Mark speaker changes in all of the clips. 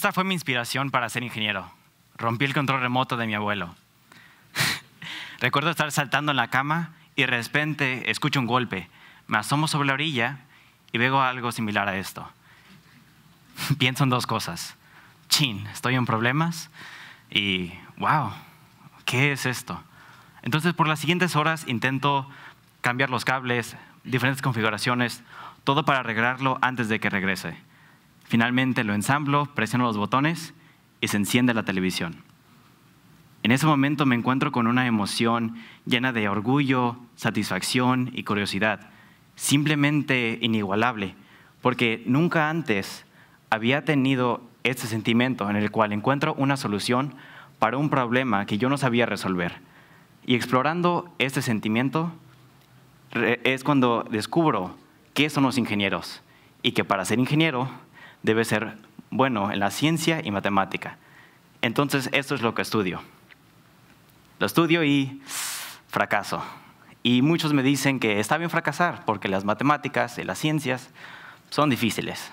Speaker 1: Esta fue mi inspiración para ser ingeniero. Rompí el control remoto de mi abuelo. Recuerdo estar saltando en la cama y de repente escucho un golpe. Me asomo sobre la orilla y veo algo similar a esto. Pienso en dos cosas. Chin, estoy en problemas y wow, ¿qué es esto? Entonces por las siguientes horas intento cambiar los cables, diferentes configuraciones, todo para arreglarlo antes de que regrese. Finalmente lo ensamblo, presiono los botones y se enciende la televisión. En ese momento me encuentro con una emoción llena de orgullo, satisfacción y curiosidad, simplemente inigualable, porque nunca antes había tenido este sentimiento en el cual encuentro una solución para un problema que yo no sabía resolver. Y explorando este sentimiento es cuando descubro qué son los ingenieros y que para ser ingeniero debe ser bueno en la ciencia y matemática. Entonces, esto es lo que estudio. Lo estudio y fracaso. Y muchos me dicen que está bien fracasar porque las matemáticas y las ciencias son difíciles.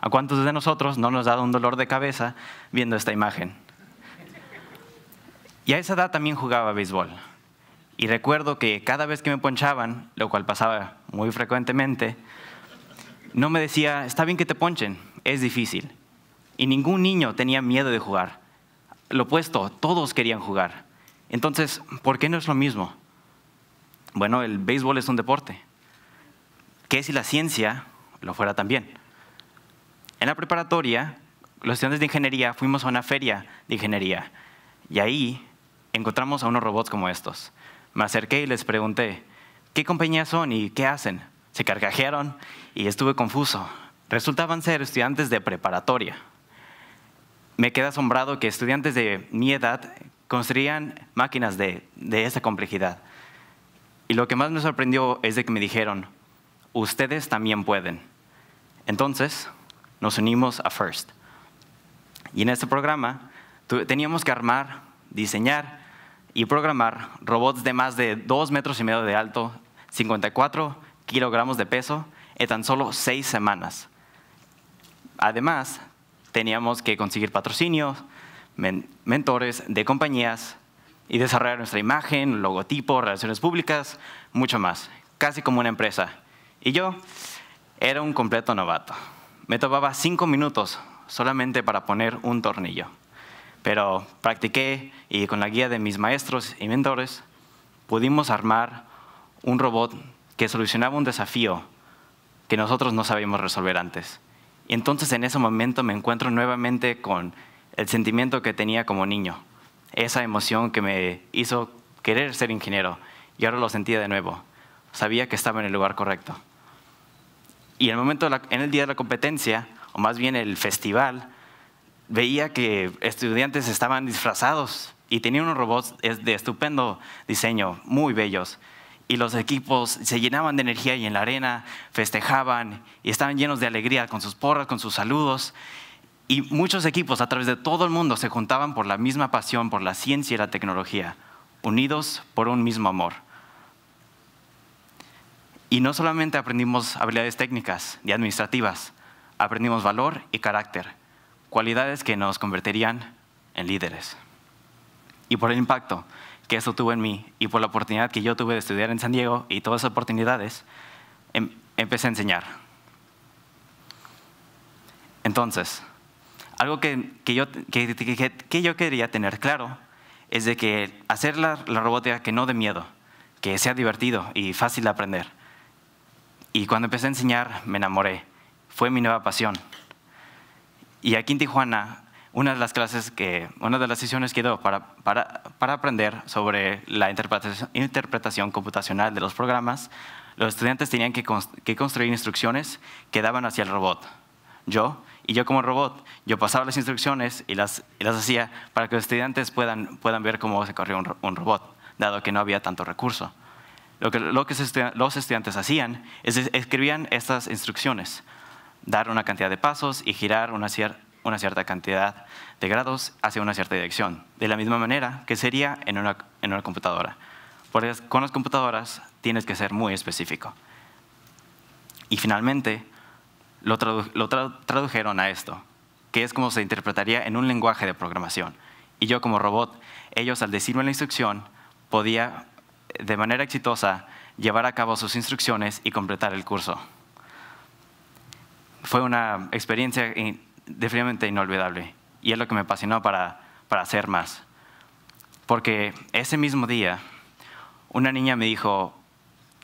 Speaker 1: ¿A cuántos de nosotros no nos ha dado un dolor de cabeza viendo esta imagen? Y a esa edad también jugaba béisbol. Y recuerdo que cada vez que me ponchaban, lo cual pasaba muy frecuentemente, no me decía, está bien que te ponchen, es difícil. Y ningún niño tenía miedo de jugar. Lo opuesto, todos querían jugar. Entonces, ¿por qué no es lo mismo? Bueno, el béisbol es un deporte. ¿Qué si la ciencia lo fuera también? En la preparatoria, los estudiantes de ingeniería fuimos a una feria de ingeniería y ahí encontramos a unos robots como estos. Me acerqué y les pregunté, ¿qué compañías son y qué hacen? Se carcajearon y estuve confuso. Resultaban ser estudiantes de preparatoria. Me queda asombrado que estudiantes de mi edad construían máquinas de, esa complejidad. Y lo que más me sorprendió es de que me dijeron, ustedes también pueden. Entonces, nos unimos a FIRST. Y en este programa teníamos que armar, diseñar y programar robots de más de 2 metros y medio de alto, 54 kilogramos de peso, en tan solo 6 semanas. Además, teníamos que conseguir patrocinios, mentores de compañías y desarrollar nuestra imagen, logotipo, relaciones públicas, mucho más, casi como una empresa. Y yo era un completo novato. Me tomaba cinco minutos solamente para poner un tornillo. Pero practiqué y con la guía de mis maestros y mentores pudimos armar un robot que solucionaba un desafío que nosotros no sabíamos resolver antes. Y entonces en ese momento me encuentro nuevamente con el sentimiento que tenía como niño, esa emoción que me hizo querer ser ingeniero. Y ahora lo sentía de nuevo. Sabía que estaba en el lugar correcto. Y en el, momento en el día de la competencia, o más bien el festival, veía que estudiantes estaban disfrazados y tenían unos robots de estupendo diseño, muy bellos y los equipos se llenaban de energía y en la arena festejaban y estaban llenos de alegría con sus porras, con sus saludos. Y muchos equipos a través de todo el mundo se juntaban por la misma pasión, por la ciencia y la tecnología, unidos por un mismo amor. Y no solamente aprendimos habilidades técnicas y administrativas, aprendimos valor y carácter, cualidades que nos convertirían en líderes. Y por el impacto, que eso tuvo en mí y por la oportunidad que yo tuve de estudiar en San Diego y todas esas oportunidades, em, empecé a enseñar. Entonces, algo que, yo, que, yo quería tener claro es de que hacer la, la robótica que no dé miedo, que sea divertido y fácil de aprender. Y cuando empecé a enseñar, me enamoré. Fue mi nueva pasión. Y aquí en Tijuana una de las clases que, una de las sesiones que doy para, aprender sobre la interpretación, computacional de los programas, los estudiantes tenían que, construir instrucciones que daban hacia el robot. Yo, y yo como robot, yo pasaba las instrucciones y las, las hacía para que los estudiantes puedan, puedan ver cómo se corría un, robot, dado que no había tanto recurso. Lo que, lo que los estudiantes hacían es escribían estas instrucciones, dar una cantidad de pasos y girar una cierta una cierta cantidad de grados hacia una cierta dirección, de la misma manera que sería en una, en una computadora. Porque con las computadoras tienes que ser muy específico. Y finalmente, lo, tradujeron a esto, que es como se interpretaría en un lenguaje de programación. Y yo como robot, ellos al decirme la instrucción, podía de manera exitosa llevar a cabo sus instrucciones y completar el curso. Fue una experiencia definitivamente inolvidable. Y es lo que me apasionó para, hacer más. Porque ese mismo día, una niña me dijo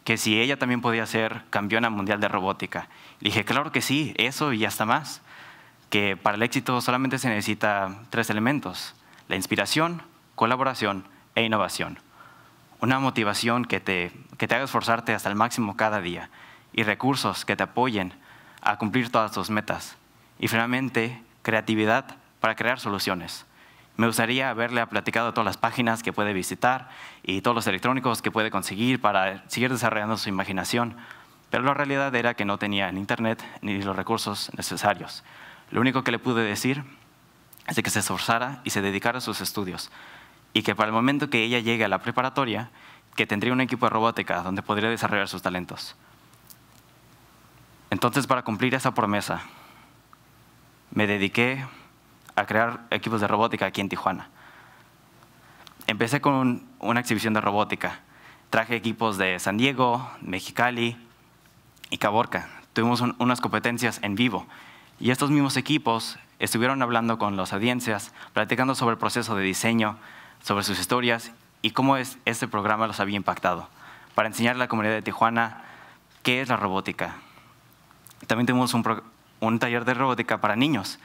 Speaker 1: que si ella también podía ser campeona mundial de robótica. Le dije, claro que sí, eso y hasta más. Que para el éxito solamente se necesita tres elementos. La inspiración, colaboración e innovación. Una motivación que te, que te haga esforzarte hasta el máximo cada día y recursos que te apoyen a cumplir todas tus metas. Y finalmente, creatividad para crear soluciones. Me gustaría haberle platicado todas las páginas que puede visitar y todos los electrónicos que puede conseguir para seguir desarrollando su imaginación, pero la realidad era que no tenía Internet ni los recursos necesarios. Lo único que le pude decir es que se esforzara y se dedicara a sus estudios, y que para el momento que ella llegue a la preparatoria, que tendría un equipo de robótica donde podría desarrollar sus talentos. Entonces, para cumplir esa promesa, me dediqué a crear equipos de robótica aquí en Tijuana. Empecé con una exhibición de robótica. Traje equipos de San Diego, Mexicali y Caborca. Tuvimos unas competencias en vivo. Y estos mismos equipos estuvieron hablando con las audiencias, platicando sobre el proceso de diseño, sobre sus historias y cómo es, este programa los había impactado, para enseñar a la comunidad de Tijuana qué es la robótica. También tuvimos un, programa un taller de robótica para niños,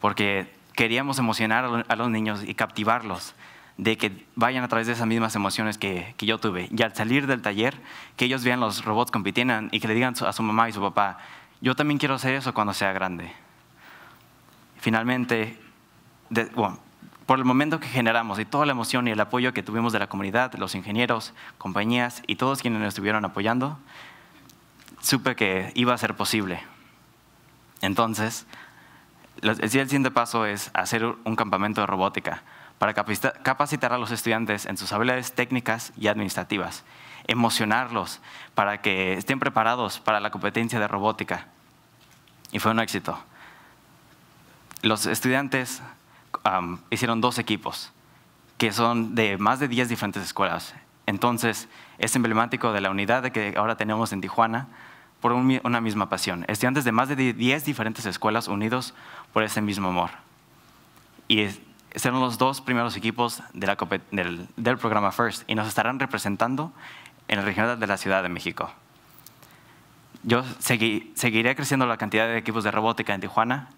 Speaker 1: porque queríamos emocionar a los niños y captivarlos de que vayan a través de esas mismas emociones que, yo tuve. Y al salir del taller, que ellos vean los robots compitiendo y que le digan a su mamá y su papá, yo también quiero hacer eso cuando sea grande. Finalmente, por el momento que generamos y toda la emoción y el apoyo que tuvimos de la comunidad, los ingenieros, compañías y todos quienes nos estuvieron apoyando, supe que iba a ser posible. Entonces, el siguiente paso es hacer un campamento de robótica para capacitar a los estudiantes en sus habilidades técnicas y administrativas, emocionarlos para que estén preparados para la competencia de robótica. Y fue un éxito. Los estudiantes hicieron dos equipos, que son de más de 10 diferentes escuelas. Entonces, es emblemático de la unidad que ahora tenemos en Tijuana, por una misma pasión, estudiantes de más de 10 diferentes escuelas unidos por ese mismo amor. Y serán los dos primeros equipos del, programa FIRST y nos estarán representando en el regional de la Ciudad de México. Yo seguiré creciendo la cantidad de equipos de robótica en Tijuana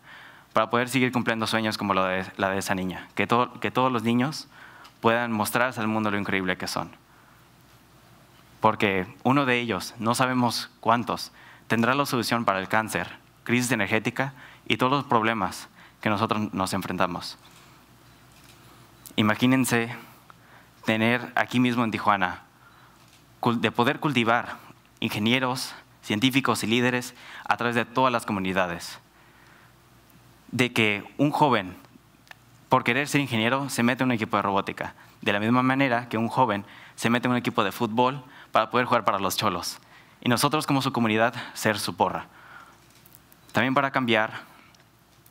Speaker 1: para poder seguir cumpliendo sueños como la de, esa niña, que todos los niños puedan mostrarse al mundo lo increíble que son porque uno de ellos, no sabemos cuántos, tendrá la solución para el cáncer, crisis energética y todos los problemas que nosotros nos enfrentamos. Imagínense tener aquí mismo en Tijuana, de poder cultivar ingenieros, científicos y líderes a través de todas las comunidades. De que un joven, por querer ser ingeniero, se mete en un equipo de robótica. De la misma manera que un joven se mete en un equipo de fútbol para poder jugar para los cholos. Y nosotros como su comunidad ser su porra. También para cambiar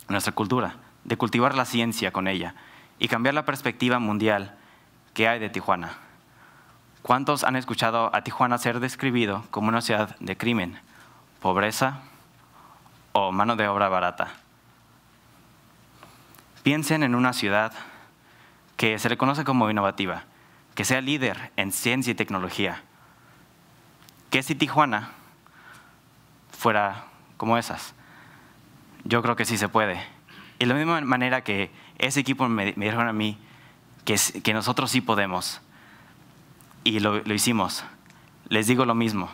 Speaker 1: nuestra cultura, de cultivar la ciencia con ella y cambiar la perspectiva mundial que hay de Tijuana. ¿Cuántos han escuchado a Tijuana ser describido como una ciudad de crimen, pobreza o mano de obra barata? Piensen en una ciudad que se le conoce como innovativa, que sea líder en ciencia y tecnología, que si Tijuana fuera como esas? Yo creo que sí se puede. Y de la misma manera que ese equipo me, dijo a mí que, nosotros sí podemos. Y lo, lo hicimos. Les digo lo mismo.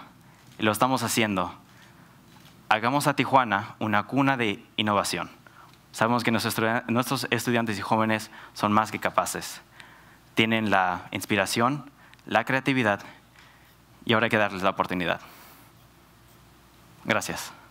Speaker 1: lo estamos haciendo. Hagamos a Tijuana una cuna de innovación. Sabemos que nuestros estudiantes y jóvenes son más que capaces. Tienen la inspiración, la creatividad y ahora hay que darles la oportunidad. Gracias.